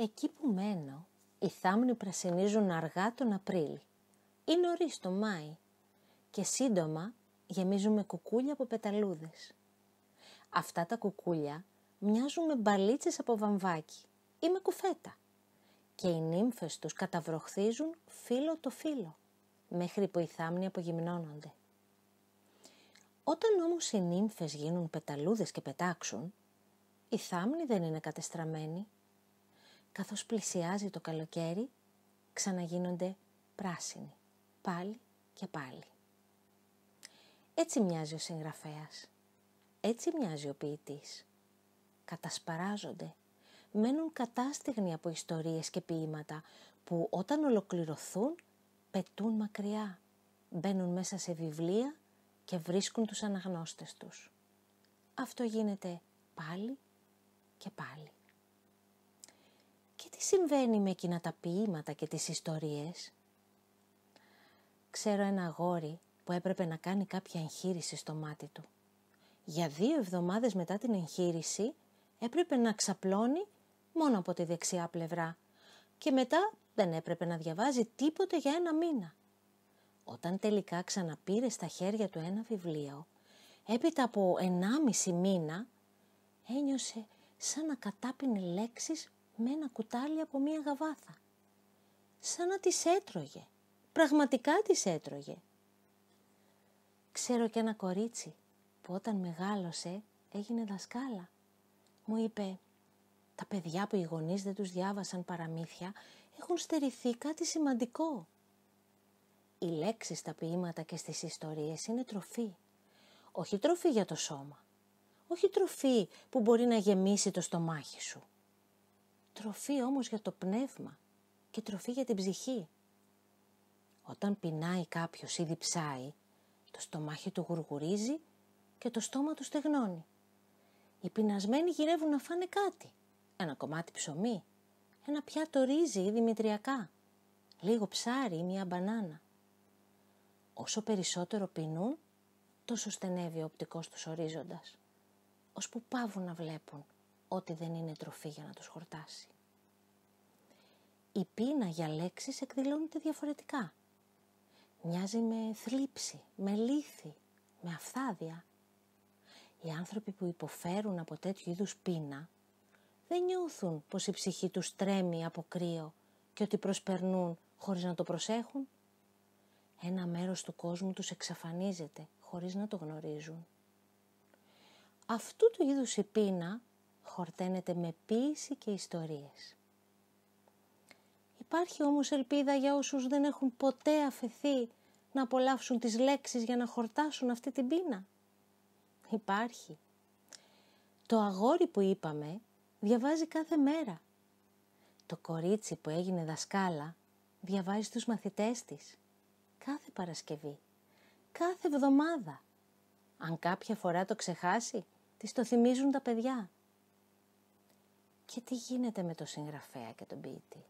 Εκεί που μένω, οι θάμνοι πρασινίζουν αργά τον Απρίλη ή νωρίς τον Μάη και σύντομα γεμίζουμε κουκούλια από πεταλούδες. Αυτά τα κουκούλια μοιάζουν με μπαλίτσες από βαμβάκι ή με κουφέτα και οι νύμφες τους καταβροχθίζουν φύλλο το φύλλο μέχρι που οι θάμνοι απογυμνώνονται. Όταν όμως οι νύμφες γίνουν πεταλούδες και πετάξουν, οι θάμνοι δεν είναι κατεστραμμένοι καθώς πλησιάζει το καλοκαίρι, ξαναγίνονται πράσινοι, πάλι και πάλι. Έτσι μοιάζει ο συγγραφέας, έτσι μοιάζει ο ποιητής. Κατασπαράζονται, μένουν κατάστιγνοι από ιστορίες και ποίηματα που όταν ολοκληρωθούν πετούν μακριά, μπαίνουν μέσα σε βιβλία και βρίσκουν τους αναγνώστες τους. Αυτό γίνεται πάλι και πάλι τι συμβαίνει με εκείνα τα ποίηματα και τις ιστορίες. Ξέρω ένα αγόρι που έπρεπε να κάνει κάποια εγχείρηση στο μάτι του. Για δύο εβδομάδες μετά την εγχείρηση έπρεπε να ξαπλώνει μόνο από τη δεξιά πλευρά και μετά δεν έπρεπε να διαβάζει τίποτε για ένα μήνα. Όταν τελικά ξαναπήρε στα χέρια του ένα βιβλίο, έπειτα από ενάμιση μήνα ένιωσε σαν να κατάπινε λέξεις με ένα κουτάλι από μία γαβάθα. Σαν να τις έτρωγε. Πραγματικά τις έτρωγε. Ξέρω κι ένα κορίτσι που όταν μεγάλωσε έγινε δασκάλα. Μου είπε «Τα παιδιά που οι γονείς δεν τους διάβασαν παραμύθια έχουν στερηθεί κάτι σημαντικό». Οι λέξεις στα ποίηματα και στις ιστορίες είναι τροφή. Όχι τροφή για το σώμα. Όχι τροφή που μπορεί να γεμίσει το στομάχι σου. Τροφή όμως για το πνεύμα και τροφή για την ψυχή. Όταν πεινάει κάποιος ή διψάει, το στομάχι του γουργουρίζει και το στόμα του στεγνώνει. Οι πεινασμένοι γυρεύουν να φάνε κάτι. Ένα κομμάτι ψωμί, ένα πιάτο ρύζι ή δημητριακά, λίγο ψάρι ή μια μπανάνα. Όσο περισσότερο πεινούν, τόσο στενεύει ο οπτικός τους ορίζοντας, ώσπου πάβουν να βλέπουν ό,τι δεν είναι τροφή για να τους χορτάσει. Η πείνα για λέξεις εκδηλώνεται διαφορετικά. Μοιάζει με θλίψη, με λύθη, με αυθάδια. Οι άνθρωποι που υποφέρουν από τέτοιου είδους πείνα δεν νιώθουν πως η ψυχή τους τρέμει από κρύο και ότι προσπερνούν χωρίς να το προσέχουν. Ένα μέρος του κόσμου τους εξαφανίζεται χωρίς να το γνωρίζουν. Αυτού του είδους η πείνα χορταίνεται με ποίηση και ιστορίες. Υπάρχει όμως ελπίδα για όσους δεν έχουν ποτέ αφαιθεί να απολαύσουν τις λέξεις για να χορτάσουν αυτή την πείνα. Υπάρχει. Το αγόρι που είπαμε διαβάζει κάθε μέρα. Το κορίτσι που έγινε δασκάλα διαβάζει στους μαθητές της. Κάθε Παρασκευή. Κάθε εβδομάδα. Αν κάποια φορά το ξεχάσει, της το θυμίζουν τα παιδιά. Και τι γίνεται με το συγγραφέα και τον ποιητή.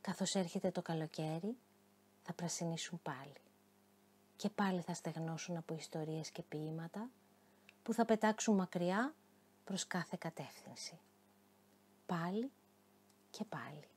Καθώς έρχεται το καλοκαίρι, θα πρασινίσουν πάλι. Και πάλι θα στεγνώσουν από ιστορίες και ποίηματα που θα πετάξουν μακριά προς κάθε κατεύθυνση. Πάλι και πάλι.